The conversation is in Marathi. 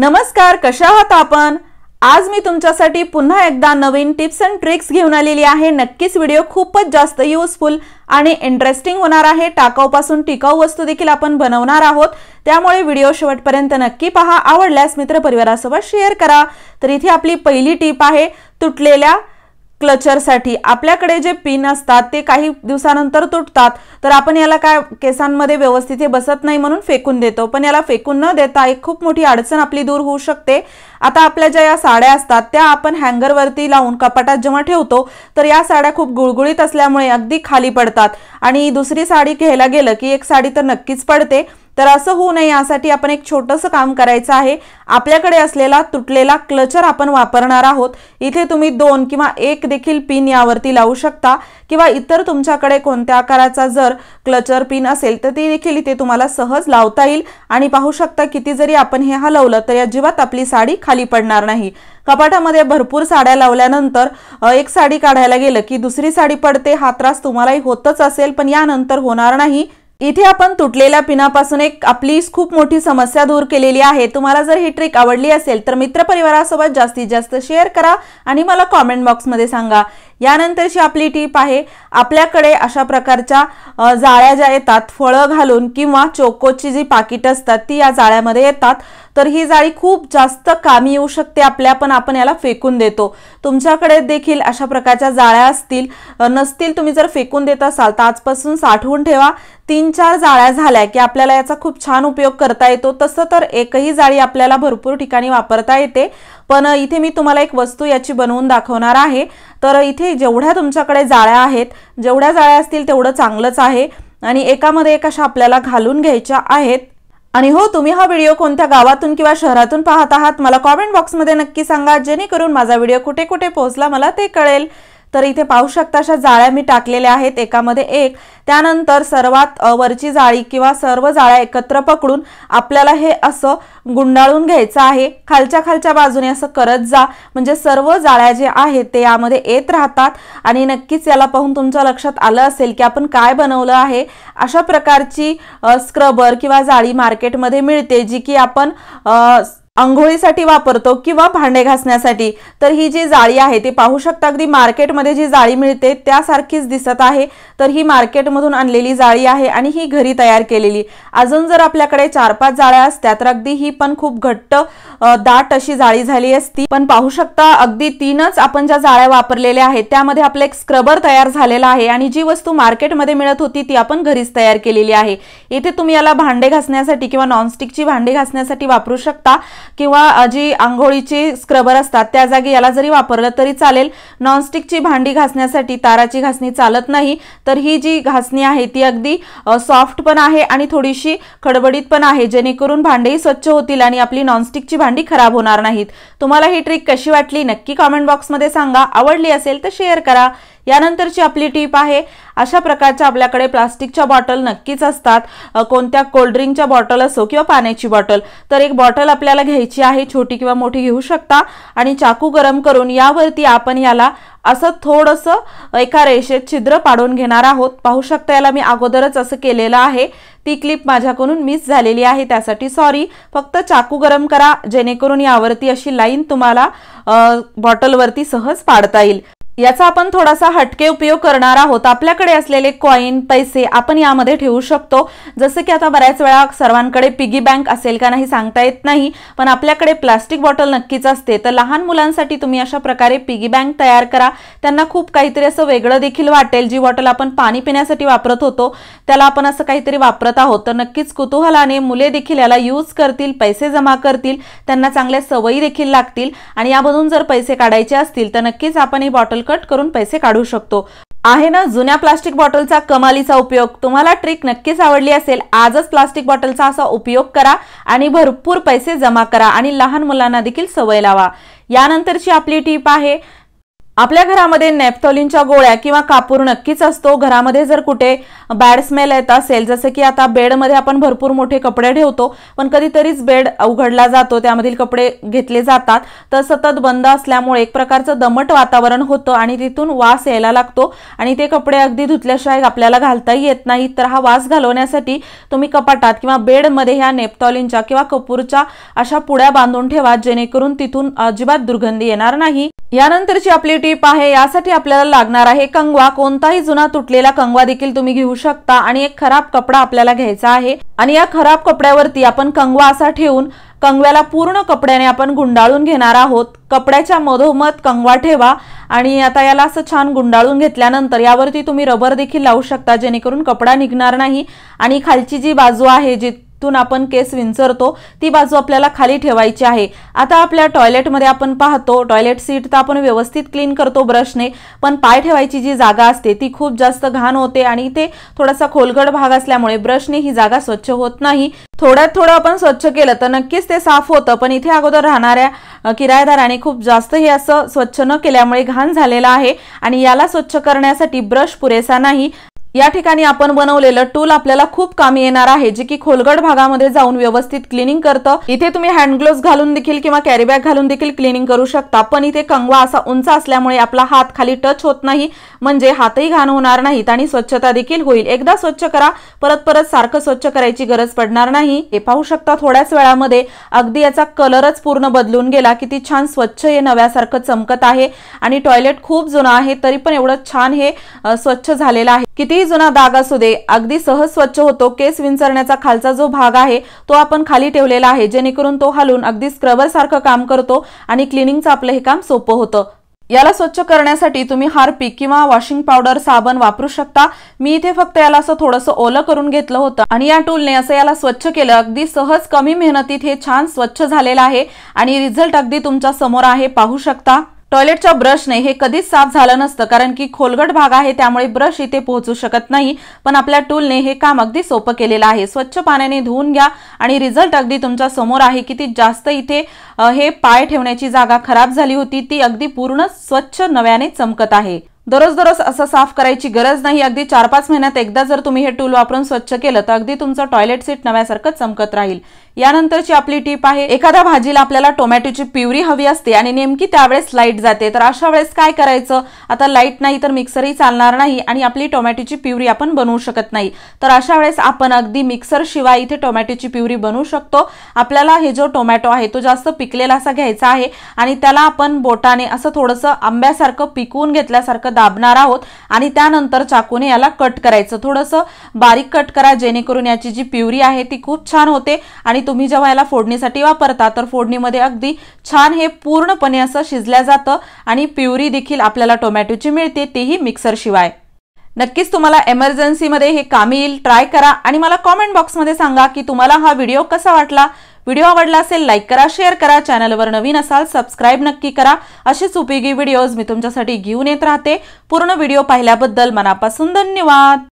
नमस्कार कशा आहात आपण आज मी तुमच्यासाठी पुन्हा एकदा नवीन टिप्स अँड ट्रिक्स घेऊन आलेली आहे नक्कीच व्हिडिओ खूपच जास्त युजफुल आणि इंटरेस्टिंग होणार आहे टाकाऊपासून टिकाऊ वस्तू देखील आपण बनवणार आहोत त्यामुळे व्हिडिओ शेवटपर्यंत नक्की पहा आवडल्यास मित्रपरिवारासोबत शेअर करा तर इथे आपली पहिली टीप आहे तुटलेल्या क्लचरसाठी आपल्याकडे जे पिन असतात ते काही दिवसानंतर तुटतात तर आपण याला काय केसांमध्ये व्यवस्थित हे बसत नाही म्हणून फेकून देतो पण याला फेकून न देता एक खूप मोठी अडचण आपली दूर होऊ शकते आता आपल्या ज्या या साड्या असतात त्या आपण हँगरवरती लावून कपाटात जेव्हा ठेवतो तर या साड्या खूप गुळगुळीत असल्यामुळे अगदी खाली पडतात आणि दुसरी साडी घ्यायला गेलं की एक साडी तर नक्कीच पडते तर असं होऊ नये यासाठी आपण एक छोटंसं काम करायचं आहे आपल्याकडे असलेला तुटलेला क्लचर आपण वापरणार आहोत इथे तुम्ही दोन किंवा एक देखील पिन यावरती लावू शकता किंवा इतर तुमच्याकडे कोणत्या आकाराचा जर क्लचर पिन असेल तर ती देखील इथे तुम्हाला सहज लावता येईल आणि पाहू शकता किती जरी आपण हे हलवलं तर अजिबात आपली साडी खाली पडणार नाही कपाटामध्ये भरपूर साड्या लावल्यानंतर एक साडी काढायला गेलं की दुसरी साडी पडते हा त्रास तुम्हालाही होतच असेल पण यानंतर होणार नाही इथे आपण तुटलेल्या पिनापासून एक आपली खूप मोठी समस्या दूर केलेली आहे तुम्हाला जर ही ट्रिक आवडली असेल तर मित्रपरिवारासोबत जास्तीत जास्त शेअर करा आणि मला कॉमेंट बॉक्समध्ये सांगा यानंतरची आपली टीप आहे आपल्याकडे अशा प्रकारच्या जाळ्या ज्या येतात फळं घालून किंवा चोकोची जी पाकिट असतात ती या जाळ्यामध्ये येतात तर ही जाळी खूप जास्त कामी येऊ शकते आपल्या पण आपण याला फेकून देतो तुमच्याकडे देखील अशा प्रकारच्या जाळ्या असतील नसतील तुम्ही जर फेकून देत असाल तर आजपासून साठवून ठेवा तीन चार जाळ्या झाल्या की आपल्याला याचा खूप छान उपयोग करता येतो तसं तर एकही जाळी आपल्याला भरपूर ठिकाणी वापरता येते पण इथे मी तुम्हाला एक वस्तू याची बनवून दाखवणार आहे तर इथे जेवढ्या तुमच्याकडे जाळ्या आहेत जेवढ्या जाळ्या असतील तेवढं चांगलंच आहे आणि एकामध्ये एक अशा आपल्याला घालून घ्यायच्या आहेत आणि हो तुम्ही हा व्हिडिओ कोणत्या गावातून किंवा शहरातून पाहत आहात मला कॉमेंट बॉक्समध्ये नक्की सांगा जेणेकरून माझा व्हिडिओ कुठे कुठे पोहोचला मला ते कळेल तर इथे पाहू शकता अशा जाळ्या मी टाकलेल्या आहेत एकामध्ये एक त्यानंतर सर्वात वरची जाळी किंवा सर्व जाळ्या एकत्र पकडून आपल्याला हे असं गुंडाळून घ्यायचं आहे खालच्या खालच्या बाजूने असं करत जा म्हणजे सर्व जाळ्या जे आहेत ते यामध्ये येत राहतात आणि नक्कीच याला पाहून तुमच्या लक्षात आलं असेल की आपण काय बनवलं आहे अशा प्रकारची स्क्रबर किंवा जाळी मार्केटमध्ये मिळते जी की आपण आंघोळीसाठी वापरतो किंवा भांडे घासण्यासाठी तर ही जी जाळी आहे ती पाहू शकता अगदी मार्केटमध्ये जी जाळी मिळते त्यासारखीच दिसत आहे तर ही मार्केटमधून आणलेली जाळी आहे आणि ही घरी तयार केलेली अजून जर आपल्याकडे चार पाच जाळ्या असत्या तर अगदी ही पण खूप घट्ट दाट अशी जाळी झाली असती पण पाहू शकता अगदी तीनच आपण ज्या जाळ्या वापरलेल्या आहेत त्यामध्ये आपलं एक स्क्रबर तयार झालेला आहे आणि जी वस्तू मार्केटमध्ये मिळत होती ती आपण घरीच तयार केलेली आहे इथे तुम्ही याला भांडे घासण्यासाठी किंवा नॉनस्टिकची भांडे घासण्यासाठी वापरू शकता किंवा जी आंघोळीची स्क्रबर असतात त्या जागी याला जरी वापरलं तरी चालेल नॉनस्टिकची भांडी घासण्यासाठी ताराची घासणी चालत नाही तर ही जी घासणी आहे ती अगदी सॉफ्ट पण आहे आणि थोडीशी खडबडीत पण आहे जेणेकरून भांडेही स्वच्छ होतील आणि आपली नॉनस्टिकची भांडी खराब होणार नाहीत तुम्हाला ही ट्रिक कशी वाटली नक्की कॉमेंट बॉक्समध्ये सांगा आवडली असेल तर शेअर करा यानंतरची आपली टीप आहे अशा प्रकारच्या आपल्याकडे प्लास्टिकच्या बॉटल नक्कीच असतात कोणत्या कोल्ड्रिंकच्या बॉटल असो किंवा पाण्याची बॉटल तर एक बॉटल आपल्याला घ्यायची आहे छोटी किंवा मोठी घेऊ शकता आणि चाकू गरम करून यावरती आपण याला असं थोडंसं एका रेषेत छिद्र पाडून घेणार आहोत पाहू शकता याला मी अगोदरच असं केलेलं आहे ती क्लिप माझ्याकडून मिस झालेली आहे त्यासाठी सॉरी फक्त चाकू गरम करा जेणेकरून यावरती अशी लाईन तुम्हाला बॉटलवरती सहज पाडता येईल याचा आपण थोडासा हटके उपयोग करणार आहोत आपल्याकडे असलेले कॉईन पैसे आपण यामध्ये ठेवू शकतो जसं की आता बऱ्याच वेळा सर्वांकडे पिगी बँक असेल का नाही सांगता येत नाही पण आपल्याकडे प्लास्टिक बॉटल नक्कीच असते तर लहान मुलांसाठी तुम्ही अशा प्रकारे पिगी बँक तयार करा त्यांना खूप काहीतरी असं वेगळं देखील वाटेल जी बॉटल आपण पाणी पिण्यासाठी वापरत होतो त्याला आपण असं काहीतरी वापरत आहोत तर नक्कीच कुतूहलाने मुले देखील याला यूज करतील पैसे जमा करतील त्यांना चांगल्या सवयी देखील लागतील आणि यामधून जर पैसे काढायचे असतील तर नक्कीच आपण ही बॉटल कट करून पैसे काढू शकतो आहे ना जुन्या प्लास्टिक बॉटलचा कमालीचा उपयोग तुम्हाला ट्रिक नक्कीच आवडली असेल आजच प्लास्टिक बॉटलचा असा उपयोग करा आणि भरपूर पैसे जमा करा आणि लहान मुलांना देखील सवय लावा यानंतरची आपली टीप आहे आपल्या घरामध्ये नेपथॉलिनच्या गोळ्या किंवा कापूर नक्कीच असतो घरामध्ये जर कुठे बॅड स्मेल येत असेल जसं की आता बेडमध्ये आपण भरपूर मोठे कपडे ठेवतो पण कधीतरीच बेड उघडला जातो त्यामधील कपडे घेतले जातात तर सतत बंद असल्यामुळे एक प्रकारचं दमट वातावरण होतं आणि तिथून वास यायला लागतो आणि ते कपडे अगदी धुतल्याशिवाय आपल्याला घालताही येत नाही तर हा वास घालवण्यासाठी तुम्ही कपाटात किंवा बेडमध्ये ह्या नेपथॉलिनच्या किंवा कपूरच्या अशा पुड्या बांधून ठेवा जेणेकरून तिथून अजिबात दुर्गंधी येणार नाही यानंतरची आपली टीप आहे यासाठी आपल्याला लागणार आहे कंगवा कोणताही जुना तुटलेला कंगवा देखील तुम्ही घेऊ शकता आणि एक खराब कपडा आपल्याला घ्यायचा आहे आणि या खराब कपड्यावरती आपण कंगवा असा ठेवून कंगव्याला पूर्ण कपड्याने आपण गुंडाळून घेणार आहोत कपड्याच्या मधोमध कंगवा ठेवा आणि आता याला असं छान गुंडाळून घेतल्यानंतर यावरती तुम्ही रबर देखील लावू शकता जेणेकरून कपडा निघणार नाही आणि खालची जी बाजू आहे जी तून आपण केस विंचरतो ती बाजू आपल्याला खाली ठेवायची आहे आता आपल्या टॉयलेटमध्ये आपण पाहतो टॉयलेट सीट तर आपण व्यवस्थित क्लीन करतो ब्रशने पण पाय ठेवायची जी जागा असते ती खूप जास्त घाण होते आणि इथे थोडासा खोलगड भाग असल्यामुळे ब्रशने ही जागा स्वच्छ होत नाही थोड्यात थोडं आपण स्वच्छ केलं तर नक्कीच ते साफ होतं पण इथे अगोदर राहणाऱ्या किरायदाराने खूप जास्त हे असं स्वच्छ न केल्यामुळे घाण झालेला आहे आणि याला स्वच्छ करण्यासाठी ब्रश पुरेसा नाही या ठिकाणी आपण बनवलेलं टूल आपल्याला खूप कामी येणार आहे जे की खोलगड भागामध्ये जाऊन व्यवस्थित क्लिनिंग करतं इथे तुम्ही हँड ग्लोव्ह घालून देखील किंवा कॅरीबॅग घालून देखील क्लिनिंग करू शकता पण इथे कंगवा असा उंच असल्यामुळे आपला हात खाली टच होत नाही म्हणजे हातही घाण होणार नाहीत आणि स्वच्छता देखील होईल एकदा स्वच्छ करा परत परत सारखं स्वच्छ करायची गरज पडणार नाही हे पाहू शकता थोड्याच वेळामध्ये अगदी याचा कलरच पूर्ण बदलून गेला किती छान स्वच्छ हे नव्यासारखं चमकत आहे आणि टॉयलेट खूप जुनं आहे तरी पण एवढं छान हे स्वच्छ झालेलं आहे किती कितीही जुना दाग असू दे अगदी सहज स्वच्छ होतो केस विंचरण्याचा खालचा जो भाग आहे तो आपण खाली ठेवलेला आहे जेणेकरून तो हलून अगदी स्क्रबर सारखं काम करतो आणि क्लिनिंगचं आपलं हे काम सोपं होतं याला स्वच्छ करण्यासाठी तुम्ही हार्पिक किंवा वॉशिंग पावडर साबण वापरू शकता मी इथे फक्त याला असं थोडंसं ओलं करून घेतलं होतं आणि या टूलने असं याला स्वच्छ केलं अगदी सहज कमी मेहनतीत हे छान स्वच्छ झालेलं आहे आणि रिझल्ट अगदी तुमच्या समोर आहे पाहू शकता टॉयलेटच्या ब्रशने हे कधीच साफ झालं नसतं कारण की खोलगट भाग आहे त्यामुळे ब्रश इथे पोहोचू शकत नाही पण आपल्या टूलने हे काम अगदी सोपं केलेलं आहे स्वच्छ पाण्याने धुवून घ्या आणि रिझल्ट अगदी तुमच्या समोर आहे की ती जास्त इथे हे पाय ठेवण्याची जागा खराब झाली होती ती अगदी पूर्ण स्वच्छ नव्याने चमकत आहे दररोज दररोज असं साफ करायची गरज नाही अगदी चार पाच महिन्यात एकदा जर तुम्ही हे टूल वापरून स्वच्छ केलं तर अगदी तुमचं टॉयलेट सीट नव्यासारखं चमकत राहील यानंतरची आपली टीप आहे एखाद्या भाजीला आपल्याला टोमॅटोची प्युरी हवी असते आणि नेमकी त्यावेळेस लाईट जाते तर अशा वेळेस काय करायचं आता लाईट नाही तर मिक्सरही चालणार नाही आणि आपली टोमॅटोची प्युरी आपण बनवू शकत नाही तर अशा वेळेस आपण अगदी मिक्सर शिवाय इथे टोमॅटोची प्युरी बनवू शकतो आपल्याला हे जो टोमॅटो आहे तो जास्त पिकलेला असा घ्यायचा आहे आणि त्याला आपण बोटाने असं थोडंसं आंब्यासारखं पिकवून घेतल्यासारखं दाबणार आहोत आणि त्यानंतर चाकूने याला कट करायचं थोडंसं बारीक कट करा जेणेकरून याची जी प्युरी आहे ती खूप छान होते आणि तुम्ही जेव्हा याला फोडणीसाठी वापरता तर फोडणीमध्ये अगदी छान हे पूर्णपणे असं शिजल्या जातं आणि प्युरी देखील आपल्याला टोमॅटोची मिळते तेही मिक्सरशिवाय नक्कीच तुम्हाला एमर्जन्सीमध्ये हे काम येईल ट्राय करा आणि मला कॉमेंट बॉक्समध्ये सांगा की तुम्हाला हा व्हिडिओ कसा वाटला व्हिडिओ आवडला असेल लाईक करा शेअर करा चॅनलवर नवीन असाल सबस्क्राईब नक्की करा अशीच उपयोगी व्हिडिओज मी तुमच्यासाठी घेऊन येत राहते पूर्ण व्हिडिओ पाहिल्याबद्दल मनापासून धन्यवाद